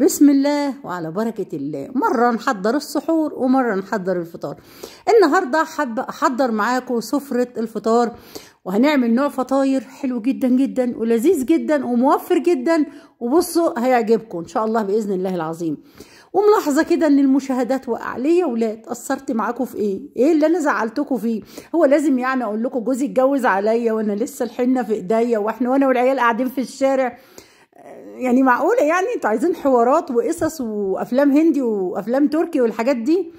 بسم الله وعلى بركة الله مرة نحضر السحور ومرة نحضر الفطار النهاردة حابة أحضر معاكم سفرة الفطار وهنعمل نوع فطاير حلو جدا جدا ولذيذ جدا وموفر جدا وبصوا هيعجبكم إن شاء الله بإذن الله العظيم وملاحظة كده ان المشاهدات وقع ليه يا ولاد قصرت معاكم في ايه ايه اللي انا زعلتكم فيه هو لازم يعني اقول لكم جوزي اتجوز عليا وانا لسه الحنة في ايديا واحنا وانا والعيال قاعدين في الشارع يعني معقوله يعني انتوا عايزين حوارات وقصص وافلام هندي وافلام تركي والحاجات دي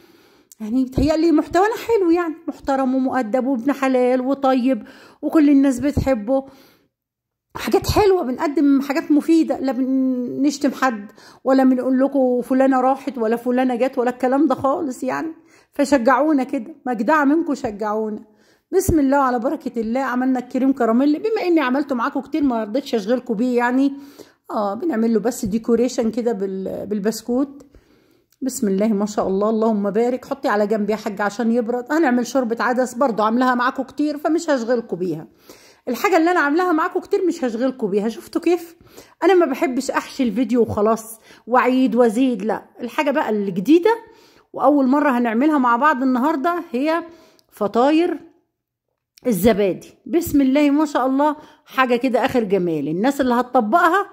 يعني بتهيألي محتوانا حلو يعني محترم ومؤدب وابن حلال وطيب وكل الناس بتحبه حاجات حلوة بنقدم حاجات مفيدة لا بنشتم حد ولا بنقول لكم فلانة راحت ولا فلانة جت ولا الكلام ده خالص يعني فشجعونا كده مجدعة منكم شجعونا بسم الله على بركة الله عملنا الكريم كراميل بما اني عملته معاكم كتير ما رضيتش اشغلكم بيه يعني اه بنعمل له بس ديكوريشن كده بالبسكوت بسم الله ما شاء الله اللهم بارك حطي على جنب يا حاج عشان يبرد هنعمل شوربه عدس برضو عاملاها معاكم كتير فمش هشغلكم بيها الحاجه اللي انا عاملاها معاكم كتير مش هشغلكم بيها شفتوا كيف انا ما بحبش احشي الفيديو وخلاص واعيد وازيد لا الحاجه بقى الجديده واول مره هنعملها مع بعض النهارده هي فطاير الزبادي بسم الله ما شاء الله حاجه كده اخر جمال الناس اللي هتطبقها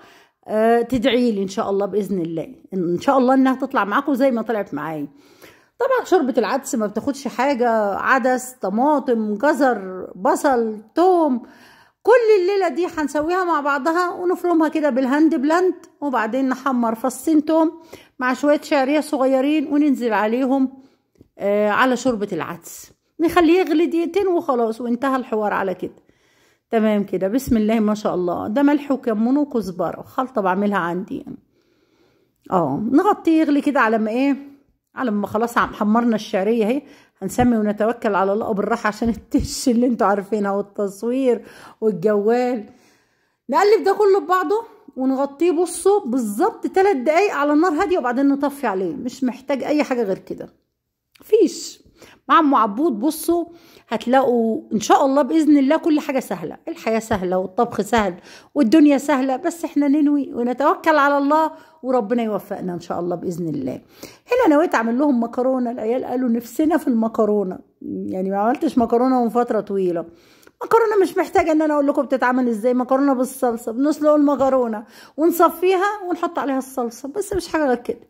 آه، تدعي لي ان شاء الله باذن الله ان شاء الله انها تطلع معاكم زي ما طلعت معايا طبعا شوربه العدس ما بتاخدش حاجه عدس طماطم جزر بصل توم كل الليله دي هنسويها مع بعضها ونفرمها كده بالهاند بلاند وبعدين نحمر فصين توم مع شويه شعريه صغيرين وننزل عليهم آه، على شوربه العدس نخليه يغلي دقيقتين وخلاص وانتهى الحوار على كده تمام كده بسم الله ما شاء الله ده ملح وكمون وكزبره خلطه بعملها عندي اه نغطيه يغلي كده على ما ايه على ما خلاص حمرنا الشعريه اهي هنسمي ونتوكل على الله بالراحه عشان التش اللي انتوا عارفينها والتصوير والجوال نقلب ده كله ببعضه ونغطيه بصوا بالظبط تلات دقايق على نار هاديه وبعدين نطفي عليه مش محتاج اي حاجه غير كده فيش مع ام عبود بصوا هتلاقوا ان شاء الله باذن الله كل حاجه سهله الحياه سهله والطبخ سهل والدنيا سهله بس احنا ننوي ونتوكل على الله وربنا يوفقنا ان شاء الله باذن الله هنا نويت اعمل لهم مكرونه العيال قالوا نفسنا في المكرونه يعني ما عملتش مكرونه من فتره طويله مكرونه مش محتاجه ان انا اقول لكم بتتعمل ازاي مكرونه بالصلصه بنسلق المكرونه ونصفيها ونحط عليها الصلصه بس مش حاجه غير كده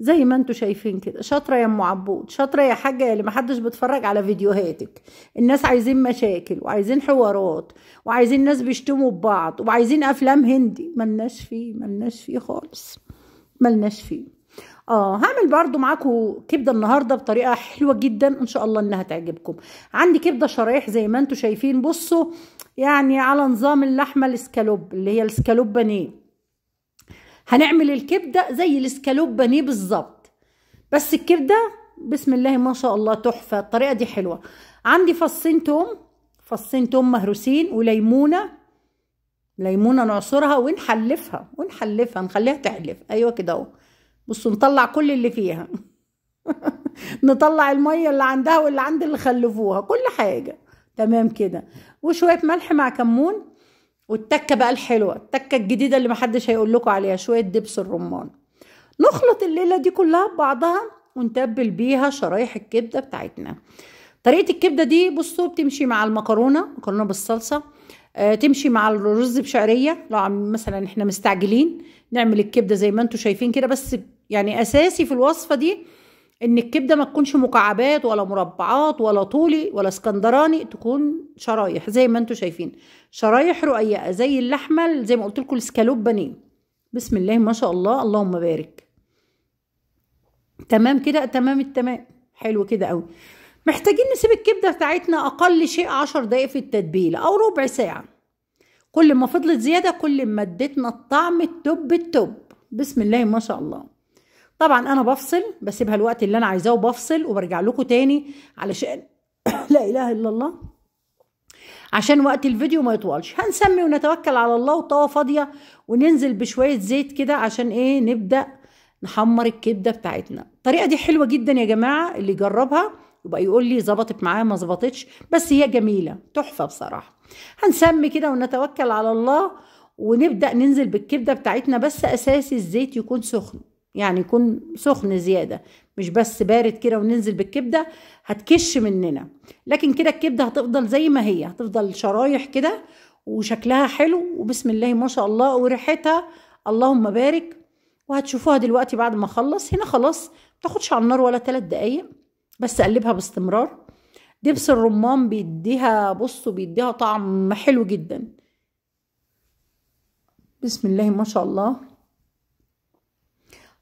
زي ما انتوا شايفين كده شاطره يا ام عبود شاطره يا حاجه يا اللي محدش بيتفرج على فيديوهاتك الناس عايزين مشاكل وعايزين حوارات وعايزين ناس بيشتموا ببعض وعايزين افلام هندي ملناش فيه ملناش فيه خالص ملناش فيه اه هعمل برضو معاكم كبده النهارده بطريقه حلوه جدا ان شاء الله انها تعجبكم عندي كبده شرايح زي ما انتوا شايفين بصوا يعني على نظام اللحمه الاسكالوب اللي هي الاسكالوب بانيه هنعمل الكبدة زي الاسكالوب بانيه بالظبط بس الكبدة بسم الله ما شاء الله تحفة الطريقة دي حلوة عندي فصين توم فصين توم مهروسين وليمونة ليمونة نعصرها ونحلفها ونحلفها نخليها تحلف ايوه كده اهو بصوا نطلع كل اللي فيها نطلع المية اللي عندها واللي عند اللي خلفوها كل حاجة تمام كده وشوية ملح مع كمون والتكه بقى الحلوه التكه الجديده اللي محدش هيقول لكم عليها شويه دبس الرمان نخلط الليله دي كلها ببعضها ونتبل بيها شرايح الكبده بتاعتنا طريقه الكبده دي بصوا بتمشي مع المكرونه مكرونه بالصلصه آه تمشي مع الرز بشعريه لو عم مثلا احنا مستعجلين نعمل الكبده زي ما انتم شايفين كده بس يعني اساسي في الوصفه دي ان الكبده ما تكونش مكعبات ولا مربعات ولا طولي ولا اسكندراني تكون شرايح زي ما انتم شايفين شرايح رقيقه زي اللحمه زي ما قلت لكم السكالوب بانيه بسم الله ما شاء الله اللهم بارك تمام كده تمام التمام حلو كده قوي محتاجين نسيب الكبده بتاعتنا اقل شيء عشر دقايق في التتبيله او ربع ساعه كل ما فضلت زياده كل ما اديتنا الطعم التوب التوب بسم الله ما شاء الله طبعا انا بفصل بسيبها الوقت اللي انا عايزاه وبفصل وبرجع لكم تاني علشان لا اله الا الله عشان وقت الفيديو ما يطولش هنسمي ونتوكل على الله وطاوه فاضيه وننزل بشويه زيت كده عشان ايه نبدا نحمر الكبده بتاعتنا الطريقه دي حلوه جدا يا جماعه اللي يجربها يبقى يقول لي ظبطت معاه ما ظبطتش بس هي جميله تحفه بصراحه هنسمي كده ونتوكل على الله ونبدا ننزل بالكبده بتاعتنا بس اساسي الزيت يكون سخن يعني يكون سخن زياده مش بس بارد كده وننزل بالكبده هتكش مننا لكن كده الكبده هتفضل زي ما هي هتفضل شرايح كده وشكلها حلو وبسم الله ما شاء الله وريحتها اللهم بارك وهتشوفوها دلوقتي بعد ما اخلص هنا خلاص تاخدش على النار ولا ثلاث دقايق بس اقلبها باستمرار دبس الرمان بيديها بصوا بيديها طعم حلو جدا بسم الله ما شاء الله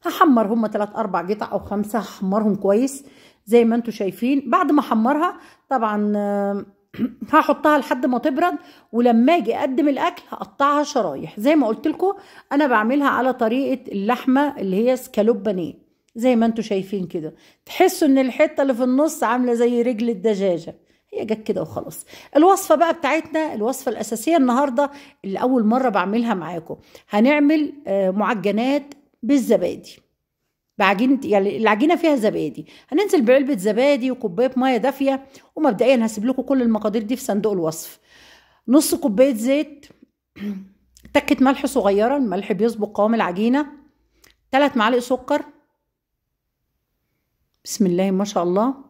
هحمر هم تلات اربع قطع او خمسة هحمرهم كويس زي ما انتم شايفين بعد ما احمرها طبعا آه، هحطها لحد ما تبرد ولما اجي اقدم الاكل هقطعها شرايح زي ما قلت لكم انا بعملها على طريقه اللحمه اللي هي سكالوب بانيه زي ما انتم شايفين كده تحسوا ان الحته اللي في النص عامله زي رجل الدجاجه هي جت كده وخلاص الوصفه بقى بتاعتنا الوصفه الاساسيه النهارده اللي اول مره بعملها معاكم هنعمل آه، معجنات بالزبادي بعجينة يعني العجينة فيها زبادي هننزل بعلبة زبادي وكوباية مية دافية ومبدئيا هسيب لكم كل المقادير دي في صندوق الوصف نص كوباية زيت تكة ملح صغيرة الملح بيظبط قوام العجينة ثلاث معالق سكر بسم الله ما شاء الله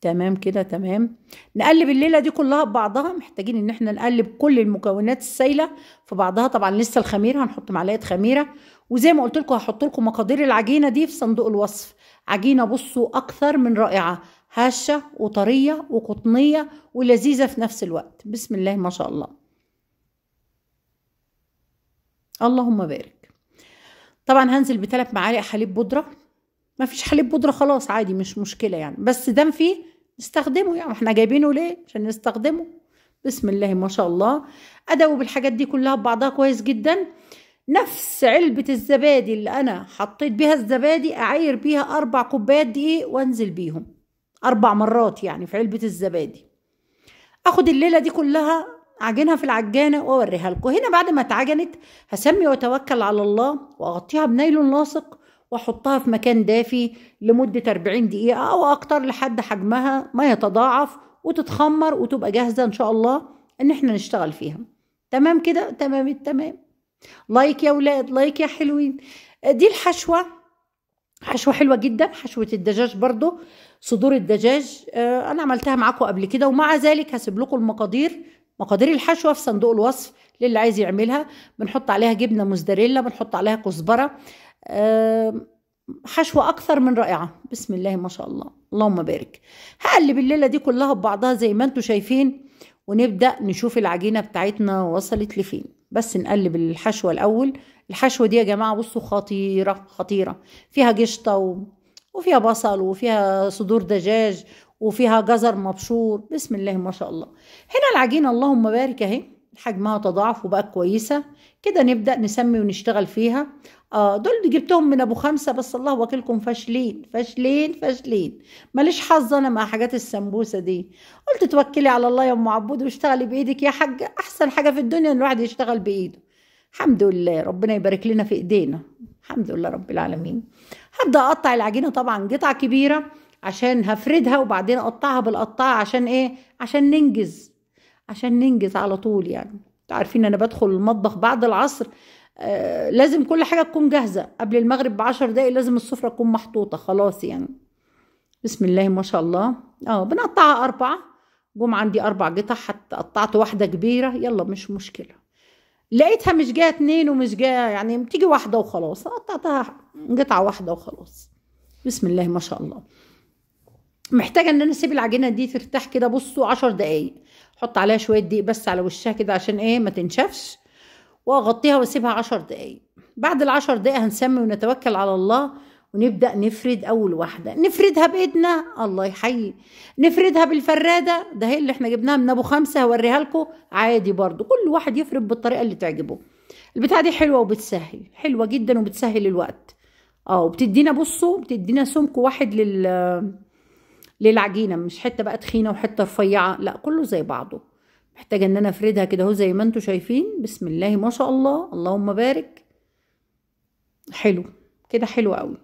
تمام كده تمام نقلب الليله دي كلها ببعضها محتاجين ان احنا نقلب كل المكونات السايله في بعضها طبعا لسه الخميره هنحط معلقه خميره وزي ما قلت لكم هحط لكم مقادير العجينه دي في صندوق الوصف عجينه بصوا اكثر من رائعه هشه وطريه وقطنيه ولذيذه في نفس الوقت بسم الله ما شاء الله اللهم بارك طبعا هنزل بثلاث معالق حليب بودره ما فيش حليب بودره خلاص عادي مش مشكله يعني بس دم فيه نستخدمه يعني احنا جايبينه ليه عشان نستخدمه بسم الله ما شاء الله ادوب الحاجات دي كلها ببعضها كويس جدا نفس علبة الزبادي اللي أنا حطيت بيها الزبادي أعاير بيها أربع كوبايات دقيق وأنزل بيهم أربع مرات يعني في علبة الزبادي أخد الليلة دي كلها أعجنها في العجانة وأوريها لكم هنا بعد ما اتعجنت هسمي وأتوكل على الله وأغطيها بنايلون لاصق واحطها في مكان دافي لمدة 40 دقيقة او اكتر لحد حجمها ما يتضاعف وتتخمر وتبقى جاهزة ان شاء الله ان احنا نشتغل فيها تمام كده تمام التمام لايك يا ولاد لايك يا حلوين دي الحشوة حشوة حلوة جدا حشوة الدجاج برضو صدور الدجاج آه، انا عملتها معاكم قبل كده ومع ذلك هسيب لكم المقادير مقادير الحشوه في صندوق الوصف للي عايز يعملها بنحط عليها جبنه موزاريلا بنحط عليها كزبره آه، حشوه اكثر من رائعه بسم الله ما شاء الله اللهم بارك هقلب الليله دي كلها ببعضها زي ما انتم شايفين ونبدا نشوف العجينه بتاعتنا وصلت لفين بس نقلب الحشوه الاول الحشوه دي يا جماعه بصوا خطيره خطيره فيها قشطه و... وفيها بصل وفيها صدور دجاج وفيها جزر مبشور بسم الله ما شاء الله هنا العجينة اللهم بارك اهي حجمها تضاعف وبقت كويسة كده نبدأ نسمي ونشتغل فيها آه دول جبتهم من ابو خمسة بس الله وكلكم فاشلين فاشلين فاشلين ماليش حظ انا مع حاجات السمبوسة دي قلت توكلي على الله يا ام عبود واشتغلي بايدك يا حاجة احسن حاجة في الدنيا ان الواحد يشتغل بايده الحمد لله ربنا يبارك لنا في ايدينا الحمد لله رب العالمين هبدأ اقطع العجينة طبعا قطع كبيرة عشان هفردها وبعدين اقطعها بالقطاعه عشان ايه عشان ننجز عشان ننجز على طول يعني عارفين انا بدخل المطبخ بعد العصر آه لازم كل حاجه تكون جاهزه قبل المغرب بعشر دقايق لازم السفره تكون محطوطه خلاص يعني بسم الله ما شاء الله اه بنقطعها اربعه جم عندي اربع قطع حتى قطعت واحده كبيره يلا مش مشكله لقيتها مش جايه اتنين ومش جايه يعني بتيجي واحده وخلاص قطعتها قطعه واحده وخلاص بسم الله ما شاء الله محتاجه ان انا اسيب العجينه دي ترتاح كده بصوا عشر دقايق احط عليها شويه دقيق بس على وشها كده عشان ايه ما تنشفش واغطيها واسيبها عشر دقايق بعد ال10 دقايق هنسمي ونتوكل على الله ونبدا نفرد اول واحده نفردها بايدنا الله يحيي نفردها بالفراده ده هي اللي احنا جبناها من ابو خمسه هوريها لكم عادي برضو كل واحد يفرد بالطريقه اللي تعجبه البتاعه دي حلوه وبتسهل حلوه جدا وبتسهل الوقت اه وبتدينا بصوا بتدينا سمك واحد لل للعجينه مش حته بقى تخينه وحته رفيعه لا كله زي بعضه محتاجه ان انا افردها كده اهو زي ما انتم شايفين بسم الله ما شاء الله اللهم بارك حلو كده حلو قوي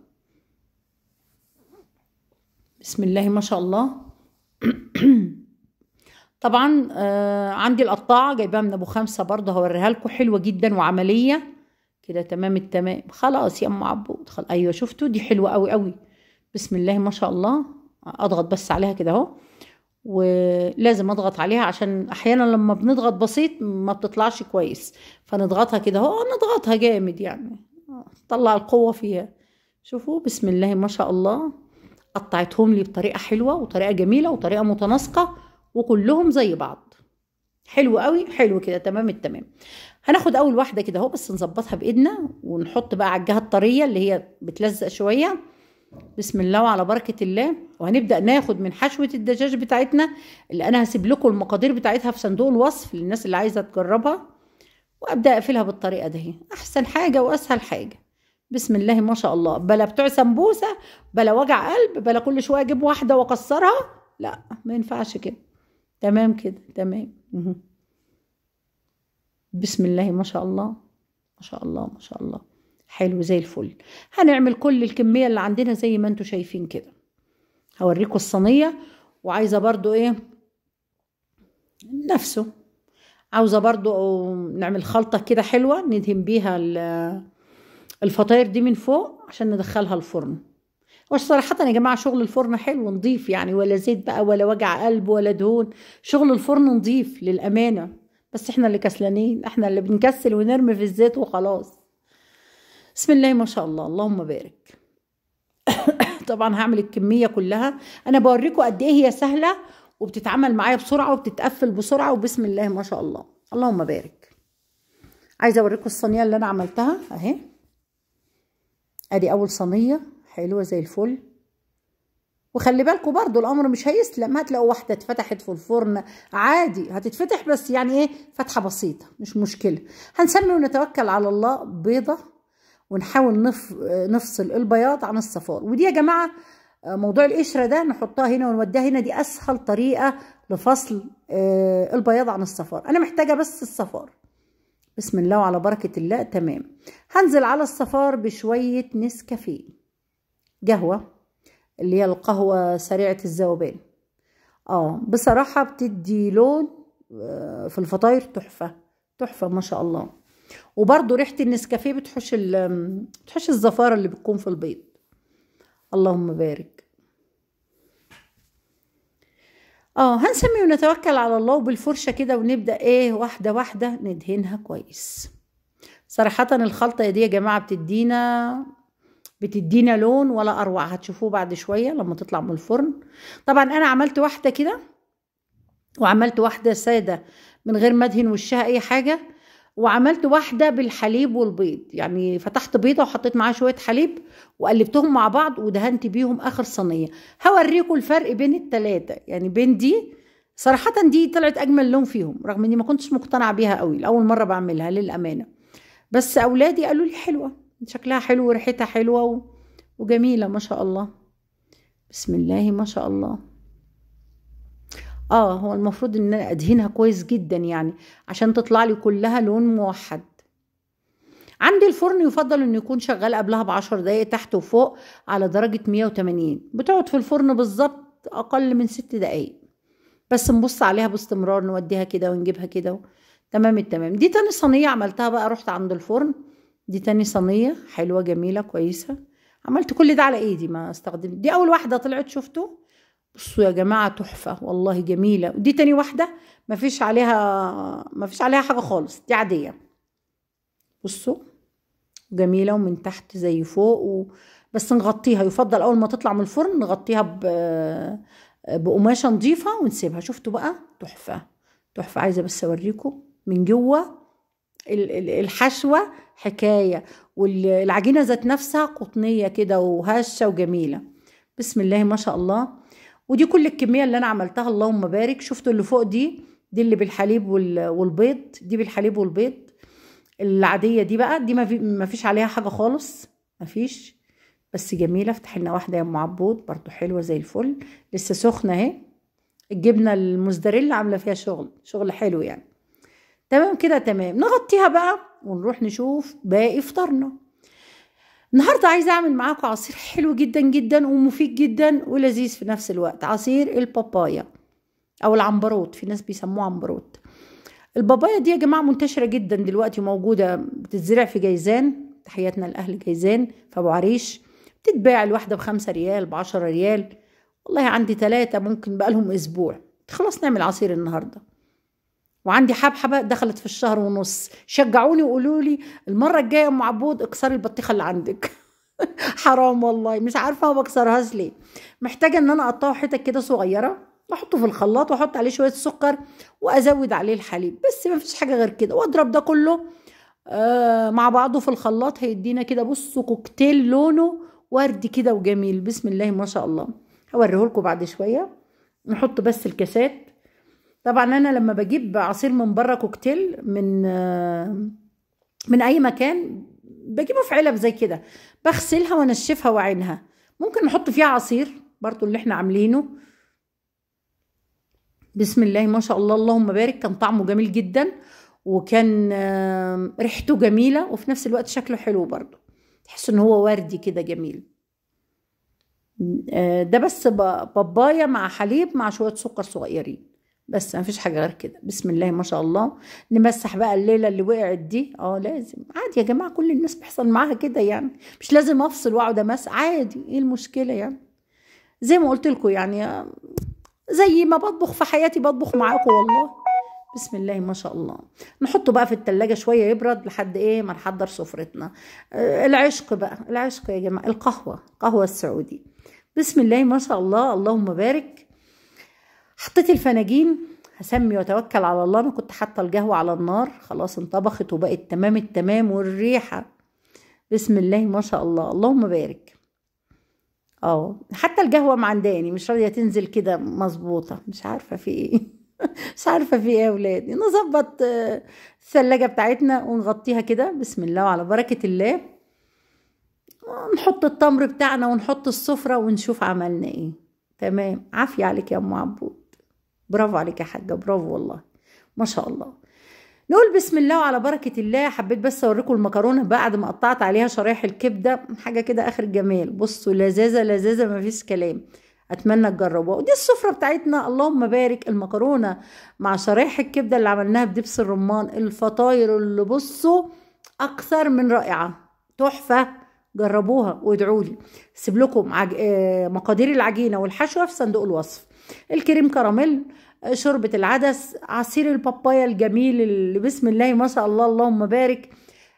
بسم الله ما شاء الله طبعا آه عندي القطاعه جايباها من ابو خمسه برضه هوريها لكم حلوه جدا وعمليه كده تمام التمام خلاص يا ام عبود ايوه شفتوا دي حلوه قوي قوي بسم الله ما شاء الله اضغط بس عليها كده اهو ولازم اضغط عليها عشان احيانا لما بنضغط بسيط ما بتطلعش كويس فنضغطها كده اهو آه، نضغطها جامد يعني آه، طلع القوه فيها شوفوا بسم الله ما شاء الله قطعتهم لي بطريقه حلوه وطريقه جميله وطريقه متناسقه وكلهم زي بعض حلو قوي حلو كده تمام التمام هناخد اول واحده كده اهو بس نظبطها بايدنا ونحط بقى على الجهه الطريه اللي هي بتلزق شويه بسم الله وعلى بركة الله وهنبدأ ناخد من حشوة الدجاج بتاعتنا اللي أنا هسيب لكم المقادير بتاعتها في صندوق الوصف للناس اللي عايزة تجربها وأبدأ أقفلها بالطريقة ده أحسن حاجة وأسهل حاجة بسم الله ما شاء الله بلا بتوع سمبوسة بلا وجع قلب بلا كل شوية أجيب واحدة وأكسرها لا ما ينفعش كده تمام كده تمام بسم الله ما شاء الله ما شاء الله ما شاء الله حلو زي الفل هنعمل كل الكمية اللي عندنا زي ما انتوا شايفين كده هوريكم الصينية وعايزة برضو ايه نفسه عاوزة برضو نعمل خلطة كده حلوة ندهن بيها الفطاير دي من فوق عشان ندخلها الفرن والصراحة يا جماعة شغل الفرن حلو نضيف يعني ولا زيت بقى ولا وجع قلب ولا دهون شغل الفرن نضيف للأمانة بس احنا اللي كسلانين احنا اللي بنكسل ونرمي في الزيت وخلاص بسم الله ما شاء الله اللهم بارك طبعا هعمل الكميه كلها انا بوريكم قد ايه هي سهله وبتتعمل معايا بسرعه وبتتقفل بسرعه وبسم الله ما شاء الله اللهم بارك عايزه اوريكم الصينيه اللي انا عملتها اهي ادي اول صينيه حلوه زي الفل وخلي بالكم برضو الامر مش هيسلم هتلاقوا واحده اتفتحت في الفرن عادي هتتفتح بس يعني ايه فتحه بسيطه مش مشكله هنسمي ونتوكل على الله بيضه ونحاول نف... نفصل البياض عن الصفار ودي يا جماعة آه، موضوع القشرة ده نحطها هنا ونوديها هنا دي أسهل طريقة لفصل آه، البياض عن الصفار أنا محتاجة بس الصفار بسم الله وعلى بركة الله تمام هنزل على الصفار بشوية نسكافيه قهوة اللي هي القهوة سريعة الذوبان اه بصراحة بتدي لون آه، في الفطاير تحفة تحفة ما شاء الله وبرده ريحه النسكافيه بتحوش بتحوش الزفاره اللي بتكون في البيض اللهم بارك اه هنسمي ونتوكل على الله وبالفرشه كده ونبدا ايه واحده واحده ندهنها كويس صراحه الخلطه دي يا جماعه بتدينا بتدينا لون ولا اروع هتشوفوه بعد شويه لما تطلع من الفرن طبعا انا عملت واحده كده وعملت واحده ساده من غير ما ادهن وشها اي حاجه وعملت واحده بالحليب والبيض يعني فتحت بيضه وحطيت معاها شويه حليب وقلبتهم مع بعض ودهنت بيهم اخر صينيه هوريكم الفرق بين التلاتة يعني بين دي صراحه دي طلعت اجمل لون فيهم رغم اني ما كنتش مقتنعه بيها قوي لاول مره بعملها للامانه بس اولادي قالوا لي حلوه شكلها حلو وريحتها حلوه وجميله ما شاء الله بسم الله ما شاء الله اه هو المفروض ان انا ادهنها كويس جدا يعني عشان تطلع لي كلها لون موحد عندي الفرن يفضل انه يكون شغال قبلها بعشر دقايق تحت وفوق على درجة 180 بتقعد في الفرن بالظبط اقل من ست دقايق بس نبص عليها باستمرار نوديها كده ونجيبها كده تمام التمام دي تاني صينية عملتها بقى رحت عند الفرن دي تاني صينية حلوة جميلة كويسة عملت كل ده على ايدي ما استخدمت دي اول واحدة طلعت شفتوا بصوا يا جماعة تحفة والله جميلة ودي تاني واحدة مفيش عليها مفيش عليها حاجة خالص دي عادية بصوا جميلة ومن تحت زي فوق و... بس نغطيها يفضل أول ما تطلع من الفرن نغطيها ب... بقماشة نظيفة ونسيبها شفتوا بقى تحفة تحفة عايزة بس أوريكم من جوه الحشوة حكاية والعجينة ذات نفسها قطنية كده وهشة وجميلة بسم الله ما شاء الله ودي كل الكميه اللي انا عملتها اللهم بارك شفتوا اللي فوق دي دي اللي بالحليب والبيض دي بالحليب والبيض العاديه دي بقى دي ما فيش عليها حاجه خالص ما فيش بس جميله افتح لنا واحده يا ام عبود برضو حلوه زي الفل لسه سخنه اهي الجبنه المزدريلا عامله فيها شغل شغل حلو يعني تمام كده تمام نغطيها بقى ونروح نشوف باقي فطارنا النهارده عايزه اعمل معاكم عصير حلو جدا جدا ومفيد جدا ولذيذ في نفس الوقت عصير البابايا او العنبروت في ناس بيسموه عنبروت البابايا دي يا جماعه منتشره جدا دلوقتي موجوده بتتزرع في جيزان تحياتنا لاهل جيزان في ابو عريش بتتباع الواحده بخمسة ريال بعشرة ريال والله عندي ثلاثة ممكن بقالهم اسبوع خلاص نعمل عصير النهارده وعندي حبحبه دخلت في الشهر ونص شجعوني وقولوا لي المره الجايه ام عبود اكسري البطيخه اللي عندك حرام والله مش عارفه هو بكسرهاش ليه محتاجه ان انا اقطعه حتت كده صغيره واحطه في الخلاط واحط عليه شويه سكر وازود عليه الحليب بس ما فيش حاجه غير كده واضرب ده كله آه، مع بعضه في الخلاط هيدينا كده بصوا كوكتيل لونه وردي كده وجميل بسم الله ما شاء الله هوريه لكم بعد شويه نحط بس الكاسات طبعا انا لما بجيب عصير من بره كوكتيل من من اي مكان بجيبه في علب زي كده بغسلها وانشفها واعينها ممكن نحط فيها عصير برضو اللي احنا عاملينه بسم الله ما شاء الله اللهم بارك كان طعمه جميل جدا وكان ريحته جميله وفي نفس الوقت شكله حلو برضو تحس ان هو وردي كده جميل آه، ده بس بابايا مع حليب مع شويه سكر صغيرين بس ما فيش حاجه غير كده بسم الله ما شاء الله نمسح بقى الليله اللي وقعت دي اه لازم عادي يا جماعه كل الناس بيحصل معاها كده يعني مش لازم افصل واقعد امسح عادي ايه المشكله يعني زي ما قلت لكم يعني زي ما بطبخ في حياتي بطبخ معاكم والله بسم الله ما شاء الله نحطه بقى في التلاجة شوية يبرد لحد ايه ما نحضر سفرتنا آه، العشق بقى العشق يا جماعة القهوة القهوة السعودي بسم الله ما شاء الله اللهم بارك حطيت الفناجين هسمي واتوكل على الله انا كنت حاطه القهوه على النار خلاص انطبخت وبقت تمام التمام والريحه بسم الله ما شاء الله اللهم بارك اه حتى القهوه معنداني يعني، مش راضيه تنزل كده مظبوطه مش عارفه في ايه مش عارفه في ايه يا ولادي نظبط آه، الثلاجه بتاعتنا ونغطيها كده بسم الله وعلى بركه الله نحط التمر بتاعنا ونحط السفره ونشوف عملنا ايه تمام عافيه عليك يا ام عبود برافو عليك يا حاجه برافو والله ما شاء الله نقول بسم الله وعلى بركة الله حبيت بس أوريكم المكرونة بعد ما قطعت عليها شرايح الكبدة حاجة كده آخر الجمال بصوا لذاذة لذاذة مفيش كلام أتمنى تجربوها ودي السفرة بتاعتنا اللهم بارك المكرونة مع شرايح الكبدة اللي عملناها بدبس الرمان الفطاير اللي بصوا أكثر من رائعة تحفة جربوها وادعولي سيب لكم عج... آه، مقادير العجينة والحشوة في صندوق الوصف الكريم كراميل شوربة العدس عصير البابايا الجميل اللي بسم الله ما شاء الله اللهم بارك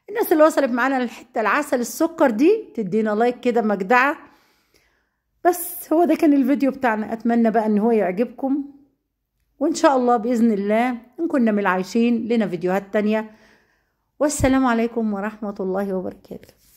الناس اللي وصلت معانا للحتة العسل السكر دي تدينا لايك كده مجدعة بس هو ده كان الفيديو بتاعنا أتمنى بقى أن هو يعجبكم وإن شاء الله بإذن الله إن كنا من العايشين لنا فيديوهات تانية والسلام عليكم ورحمة الله وبركاته